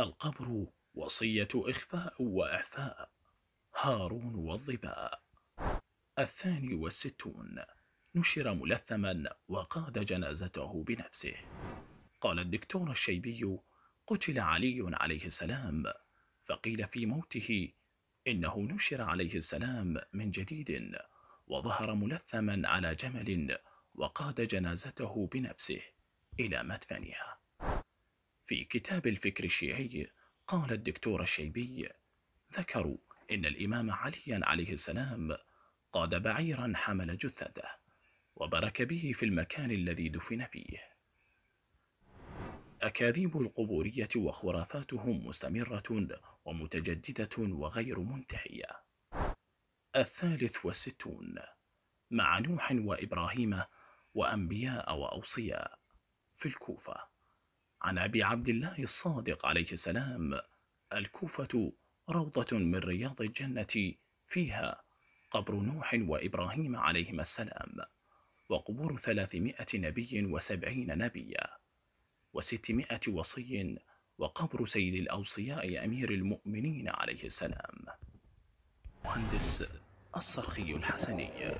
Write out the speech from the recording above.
القبر وصية إخفاء وإعفاء هارون والظباء الثاني والستون نشر ملثما وقاد جنازته بنفسه قال الدكتور الشيبي قتل علي عليه السلام فقيل في موته إنه نشر عليه السلام من جديد وظهر ملثما على جمل وقاد جنازته بنفسه إلى مدفنها في كتاب الفكر الشيعي قال الدكتور الشيبي ذكروا إن الإمام علي عليه السلام قاد بعيرا حمل جثته وبرك به في المكان الذي دفن فيه أكاذيب القبورية وخرافاتهم مستمرة ومتجددة وغير منتهية الثالث والستون مع نوح وإبراهيم وأنبياء وأوصياء في الكوفة عن أبي عبد الله الصادق عليه السلام الكوفة روضة من رياض الجنة فيها قبر نوح وإبراهيم عليهما السلام وقبور ثلاثمائة نبي وسبعين نبيا وستمائة وصي وقبر سيد الأوصياء أمير المؤمنين عليه السلام مهندس الصرخي الحسني